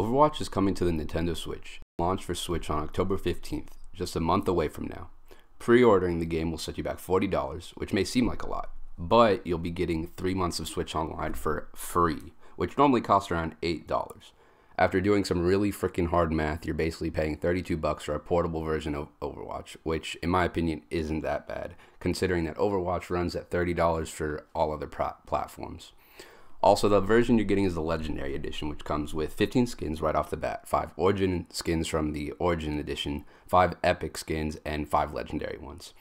Overwatch is coming to the Nintendo Switch, launched for Switch on October 15th, just a month away from now. Pre-ordering the game will set you back $40, which may seem like a lot, but you'll be getting 3 months of Switch Online for free, which normally costs around $8. After doing some really freaking hard math, you're basically paying 32 bucks for a portable version of Overwatch, which in my opinion isn't that bad, considering that Overwatch runs at $30 for all other platforms. Also, the version you're getting is the Legendary Edition, which comes with 15 skins right off the bat 5 Origin skins from the Origin Edition, 5 Epic skins, and 5 Legendary ones.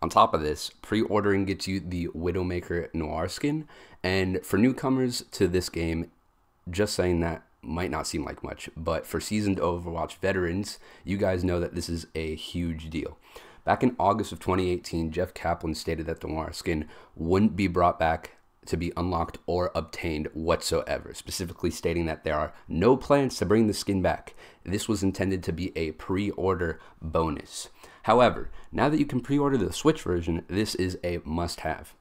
On top of this, pre ordering gets you the Widowmaker Noir skin, and for newcomers to this game, just saying that might not seem like much, but for seasoned Overwatch veterans, you guys know that this is a huge deal. Back in August of 2018, Jeff Kaplan stated that the Noir skin wouldn't be brought back to be unlocked or obtained whatsoever, specifically stating that there are no plans to bring the skin back. This was intended to be a pre order bonus. However, now that you can pre order the Switch version, this is a must have.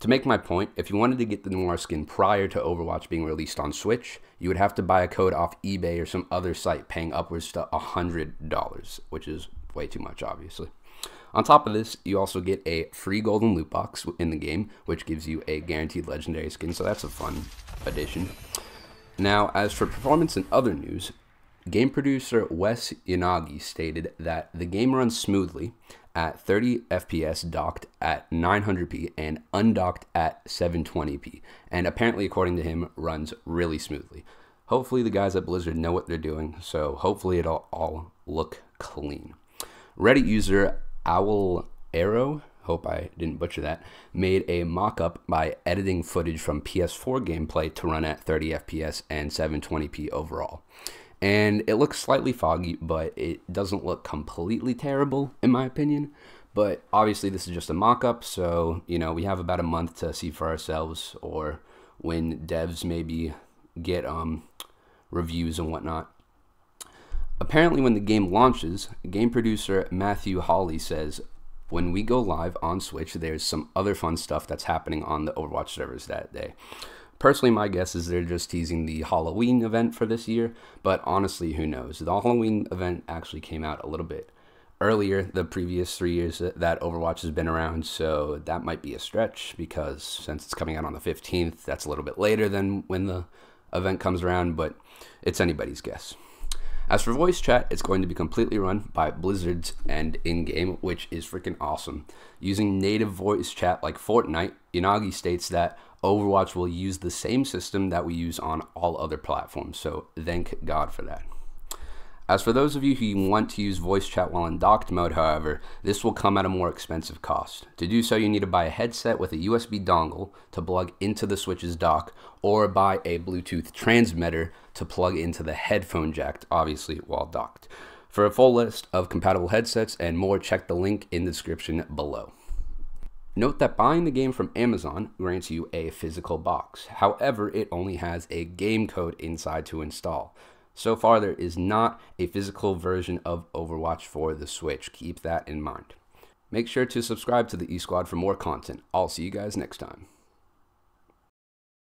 To make my point, if you wanted to get the Noir skin prior to Overwatch being released on Switch, you would have to buy a code off eBay or some other site paying upwards to $100, which is way too much, obviously. On top of this, you also get a free golden loot box in the game, which gives you a guaranteed legendary skin, so that's a fun addition. Now, as for performance and other news, game producer Wes Yanagi stated that the game runs smoothly at 30 FPS docked at 900p and undocked at 720p, and apparently, according to him, runs really smoothly. Hopefully, the guys at Blizzard know what they're doing, so hopefully, it'll all look clean. Reddit user Owl Arrow, hope I didn't butcher that, made a mock up by editing footage from PS4 gameplay to run at 30 FPS and 720p overall. And it looks slightly foggy, but it doesn't look completely terrible, in my opinion. But obviously, this is just a mock up, so you know, we have about a month to see for ourselves or when devs maybe get um, reviews and whatnot. Apparently, when the game launches, game producer Matthew Hawley says, when we go live on Switch, there's some other fun stuff that's happening on the Overwatch servers that day. Personally, my guess is they're just teasing the Halloween event for this year, but honestly, who knows? The Halloween event actually came out a little bit earlier the previous three years that Overwatch has been around, so that might be a stretch because since it's coming out on the 15th, that's a little bit later than when the event comes around, but it's anybody's guess. As for voice chat, it's going to be completely run by Blizzard's and in-game, which is freaking awesome. Using native voice chat like Fortnite, Inagi states that Overwatch will use the same system that we use on all other platforms, so thank God for that. As for those of you who want to use voice chat while in docked mode, however, this will come at a more expensive cost. To do so, you need to buy a headset with a USB dongle to plug into the Switch's dock, or buy a Bluetooth transmitter to plug into the headphone jack, obviously while docked. For a full list of compatible headsets and more, check the link in the description below. Note that buying the game from Amazon grants you a physical box. However, it only has a game code inside to install. So far, there is not a physical version of Overwatch for the Switch. Keep that in mind. Make sure to subscribe to the eSquad for more content. I'll see you guys next time.